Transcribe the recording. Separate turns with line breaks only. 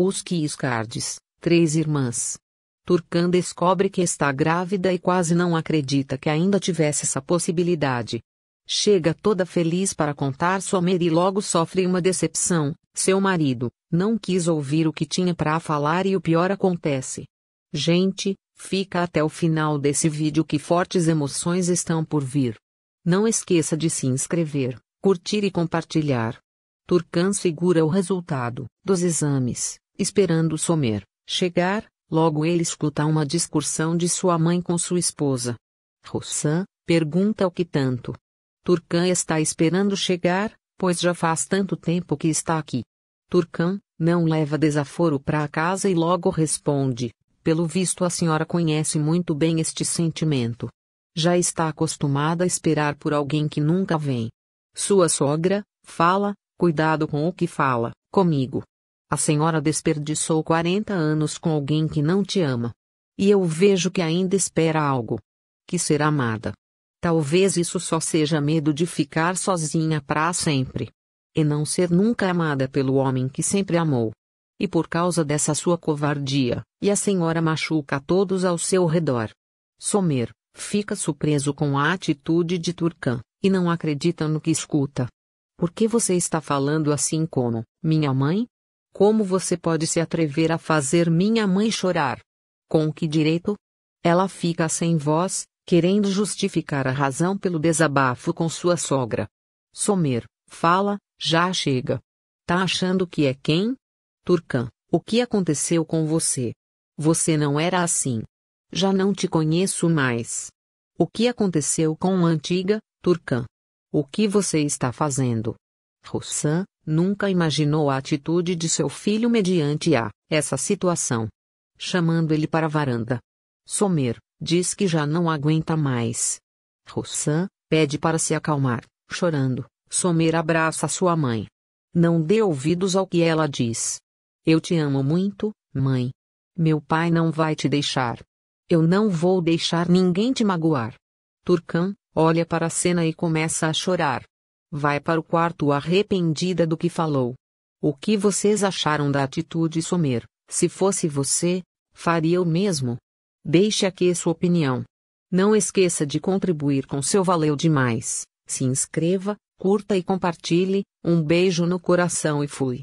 Os Kiescardes, três irmãs. Turkan descobre que está grávida e quase não acredita que ainda tivesse essa possibilidade. Chega toda feliz para contar Somer e logo sofre uma decepção. Seu marido não quis ouvir o que tinha para falar e o pior acontece. Gente, fica até o final desse vídeo que fortes emoções estão por vir. Não esqueça de se inscrever, curtir e compartilhar. Turkan segura o resultado dos exames Esperando Somer chegar, logo ele escuta uma discussão de sua mãe com sua esposa. Rossan pergunta o que tanto. Turcan está esperando chegar, pois já faz tanto tempo que está aqui. Turcan não leva desaforo para a casa e logo responde: Pelo visto a senhora conhece muito bem este sentimento. Já está acostumada a esperar por alguém que nunca vem. Sua sogra, fala, cuidado com o que fala, comigo. A senhora desperdiçou 40 anos com alguém que não te ama. E eu vejo que ainda espera algo. Que ser amada. Talvez isso só seja medo de ficar sozinha para sempre. E não ser nunca amada pelo homem que sempre amou. E por causa dessa sua covardia, e a senhora machuca todos ao seu redor. Somer, fica surpreso com a atitude de Turcan, e não acredita no que escuta. Por que você está falando assim como, minha mãe? Como você pode se atrever a fazer minha mãe chorar? Com que direito? Ela fica sem voz, querendo justificar a razão pelo desabafo com sua sogra. Somer, fala, já chega. Tá achando que é quem? Turcan, o que aconteceu com você? Você não era assim. Já não te conheço mais. O que aconteceu com a antiga, Turcan? O que você está fazendo? Russan, nunca imaginou a atitude de seu filho mediante a essa situação. Chamando-ele para a varanda. Somer diz que já não aguenta mais. Rossan pede para se acalmar, chorando. Somer abraça sua mãe. Não dê ouvidos ao que ela diz. Eu te amo muito, mãe. Meu pai não vai te deixar. Eu não vou deixar ninguém te magoar. Turcan olha para a cena e começa a chorar. Vai para o quarto arrependida do que falou. O que vocês acharam da atitude Somer? Se fosse você, faria o mesmo? Deixe aqui sua opinião. Não esqueça de contribuir com seu valeu demais. Se inscreva, curta e compartilhe. Um beijo no coração e fui.